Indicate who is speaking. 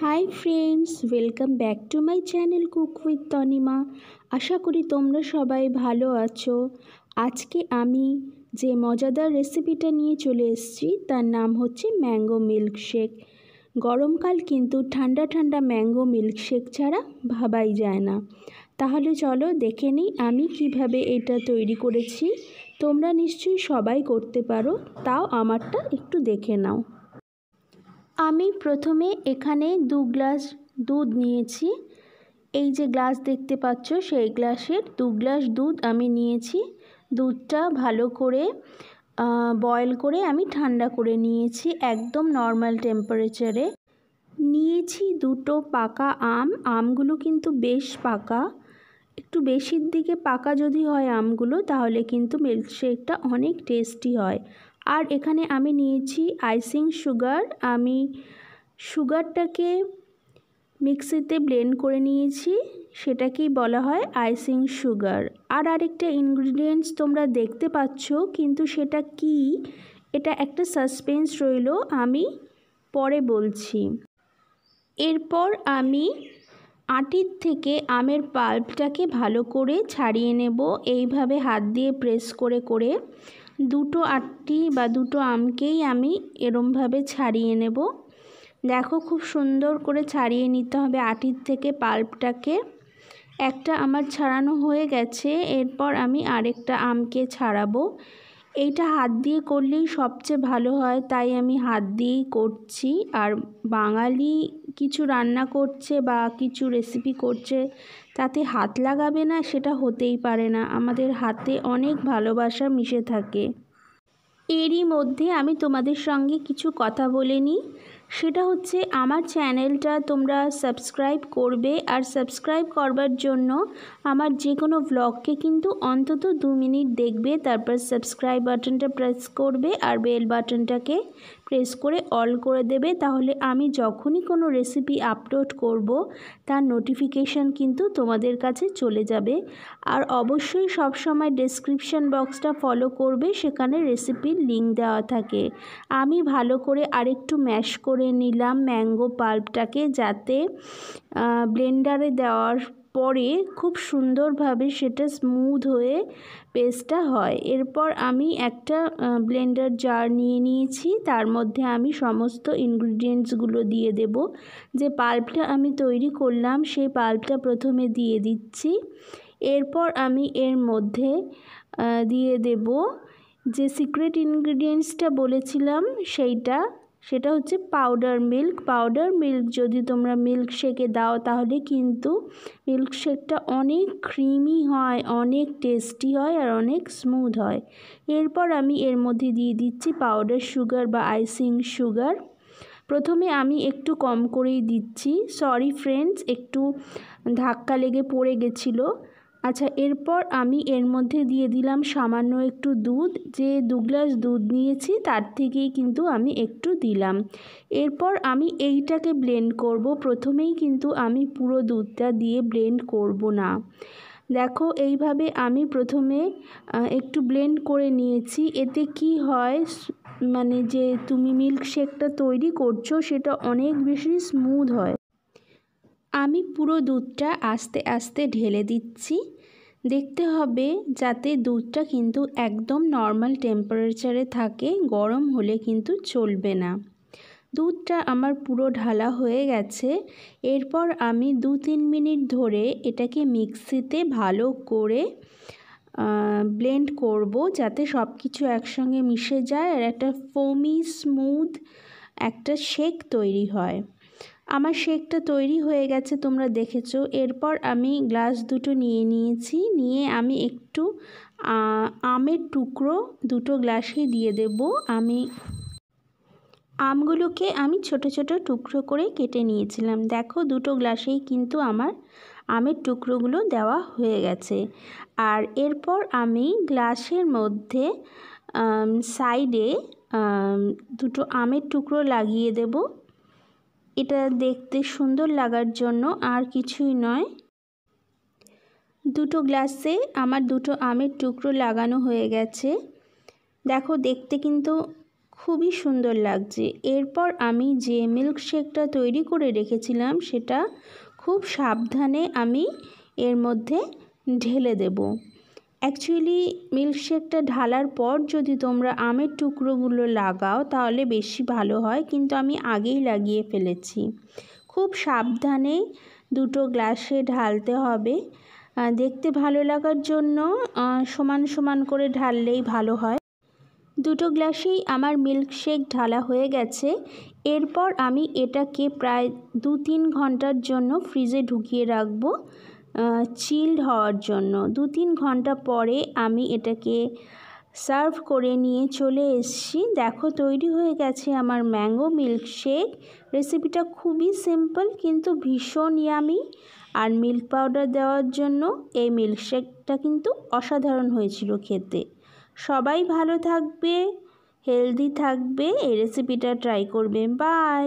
Speaker 1: high friends welcome back to my channel cook with Tanima আশা করি তোমরা সবাই ভালো আছো আজকে আমি যে মজাদার রেসিপিটা নিয়ে চলে এসেছি তার নাম হচ্ছে ম্যাঙ্গো মিল্কশেক গরমকাল কিন্তু ঠান্ডা ঠান্ডা ম্যাঙ্গো মিল্কশেক ছাড়া ভাবাই যায় না তাহলে চলো দেখে নিই আমি কিভাবে এটা তৈরি করেছি তোমরা নিশ্চয়ই সবাই করতে পারো তাও আমারটা একটু দেখে নাও আমি প্রথমে এখানে দু গ্লাস দুধ নিয়েছি এই যে গ্লাস দেখতে পাচ্ছ সেই গ্লাসের দু গ্লাস দুধ আমি নিয়েছি দুধটা ভালো করে বয়ল করে আমি ঠান্ডা করে নিয়েছি একদম নর্মাল টেম্পারেচারে নিয়েছি দুটো পাকা আম আমগুলো কিন্তু বেশ পাকা একটু বেশির দিকে পাকা যদি হয় আমগুলো তাহলে কিন্তু মিল্কশেকটা অনেক টেস্টি হয় আর এখানে আমি নিয়েছি আইসিং সুগার আমি সুগারটাকে মিক্সিতে ব্লেন্ড করে নিয়েছি সেটাকেই বলা হয় আইসিং সুগার আর আরেকটা ইনগ্রিডিয়েন্টস তোমরা দেখতে পাচ্ছ কিন্তু সেটা কি এটা একটা সাসপেন্স রইল আমি পরে বলছি এরপর আমি আটির থেকে আমের পাল্পটাকে ভালো করে ছাড়িয়ে নেব এইভাবে হাত দিয়ে প্রেস করে করে দুটো আটটি বা দুটো আমকেই আমি এরমভাবে ছাড়িয়ে নেব দেখো খুব সুন্দর করে ছাড়িয়ে নিতে হবে আটির থেকে পাল্পটাকে একটা আমার ছাড়ানো হয়ে গেছে এরপর আমি আরেকটা আমকে ছাড়াবো এইটা হাত দিয়ে করলেই সবচেয়ে ভালো হয় তাই আমি হাত দিয়েই করছি আর বাঙালি কিছু রান্না করছে বা কিছু রেসিপি করছে তাতে হাত লাগাবে না সেটা হতেই পারে না আমাদের হাতে অনেক ভালোবাসা মিশে থাকে এরই মধ্যে আমি তোমাদের সঙ্গে কিছু কথা বলে নিই সেটা হচ্ছে আমার চ্যানেলটা তোমরা সাবস্ক্রাইব করবে আর সাবস্ক্রাইব করবার জন্য আমার যে কোনো ব্লগকে কিন্তু অন্তত দু মিনিট দেখবে তারপর সাবস্ক্রাইব বাটনটা প্রেস করবে আর বেল বাটনটাকে প্রেস করে অল করে দেবে তাহলে আমি যখনই কোনো রেসিপি আপলোড করব তার নোটিফিকেশান কিন্তু তোমাদের কাছে চলে যাবে আর অবশ্যই সবসময় ডেসক্রিপশান বক্সটা ফলো করবে সেখানে রেসিপির লিঙ্ক দেওয়া থাকে আমি ভালো করে আরেকটু ম্যাশ করে নিলাম ম্যাঙ্গো পাল্পটাকে যাতে ব্লেন্ডারে দেওয়ার পরে খুব সুন্দরভাবে সেটা স্মুথ হয়ে পেস্টটা হয় এরপর আমি একটা ব্লেন্ডার জার নিয়ে নিয়েছি তার মধ্যে আমি সমস্ত ইনগ্রিডিয়েন্টসগুলো দিয়ে দেব যে পাল্পটা আমি তৈরি করলাম সেই পাল্পটা প্রথমে দিয়ে দিচ্ছি এরপর আমি এর মধ্যে দিয়ে দেব যে সিক্রেট ইনগ্রিডিয়েন্টসটা বলেছিলাম সেইটা সেটা হচ্ছে পাউডার মিল্ক পাউডার মিল্ক যদি তোমরা মিল্ক শেকে দাও তাহলে কিন্তু মিল্ক শেকটা অনেক ক্রিমি হয় অনেক টেস্টি হয় আর অনেক স্মুথ হয় এরপর আমি এর মধ্যে দিয়ে দিচ্ছি পাউডার সুগার বা আইসিং সুগার প্রথমে আমি একটু কম করেই দিচ্ছি সরি ফ্রেন্ডস একটু ধাক্কা লেগে পড়ে গেছিলো আচ্ছা এরপর আমি এর মধ্যে দিয়ে দিলাম সামান্য একটু দুধ যে দু গ্লাস দুধ নিয়েছি তার থেকেই কিন্তু আমি একটু দিলাম এরপর আমি এইটাকে ব্লেন্ড করব প্রথমেই কিন্তু আমি পুরো দুধটা দিয়ে ব্লেন্ড করব না দেখো এইভাবে আমি প্রথমে একটু ব্লেন্ড করে নিয়েছি এতে কি হয় মানে যে তুমি মিল্কশেকটা তৈরি করছো সেটা অনেক বেশি স্মুথ হয় আমি পুরো দুধটা আস্তে আস্তে ঢেলে দিচ্ছি দেখতে হবে যাতে দুধটা কিন্তু একদম নর্মাল টেম্পারেচারে থাকে গরম হলে কিন্তু চলবে না দুধটা আমার পুরো ঢালা হয়ে গেছে এরপর আমি দু তিন মিনিট ধরে এটাকে মিক্সিতে ভালো করে ব্লেন্ড করব যাতে সব কিছু একসঙ্গে মিশে যায় আর একটা ফোমি স্মুথ একটা শেক তৈরি হয় আমার শেকটা তৈরি হয়ে গেছে তোমরা দেখেছো এরপর আমি গ্লাস দুটো নিয়ে নিয়েছি নিয়ে আমি একটু আমের টুকরো দুটো গ্লাসে দিয়ে দেব আমি আমগুলোকে আমি ছোট ছোট টুকরো করে কেটে নিয়েছিলাম দেখো দুটো গ্লাসেই কিন্তু আমার আমের টুকরোগুলো দেওয়া হয়ে গেছে আর এরপর আমি গ্লাসের মধ্যে সাইডে দুটো আমের টুকরো লাগিয়ে দেবো এটা দেখতে সুন্দর লাগার জন্য আর কিছুই নয় দুটো গ্লাসে আমার দুটো আমের টুকরো লাগানো হয়ে গেছে দেখো দেখতে কিন্তু খুবই সুন্দর লাগছে এরপর আমি যে মিল্কশেকটা তৈরি করে রেখেছিলাম সেটা খুব সাবধানে আমি এর মধ্যে ঢেলে দেব অ্যাকচুয়ালি মিল্কশেকটা ঢালার পর যদি তোমরা আমের টুকরোগুলো লাগাও তাহলে বেশি ভালো হয় কিন্তু আমি আগেই লাগিয়ে ফেলেছি খুব সাবধানে দুটো গ্লাসে ঢালতে হবে দেখতে ভালো লাগার জন্য সমান সমান করে ঢাললেই ভালো হয় দুটো গ্লাসেই আমার মিল্কশেক ঢালা হয়ে গেছে এরপর আমি এটাকে প্রায় দু তিন ঘন্টার জন্য ফ্রিজে ঢুকিয়ে রাখবো চিল্ড হওয়ার জন্য দু তিন ঘন্টা পরে আমি এটাকে সার্ভ করে নিয়ে চলে এসছি দেখো তৈরি হয়ে গেছে আমার ম্যাঙ্গো মিল্কশেক রেসিপিটা খুবই সিম্পল কিন্তু ভীষণ ইয়ামি আর মিল্ক পাউডার দেওয়ার জন্য এই মিল্কশেকটা কিন্তু অসাধারণ হয়েছিল খেতে সবাই ভালো থাকবে হেলদি থাকবে এই রেসিপিটা ট্রাই করবে বাই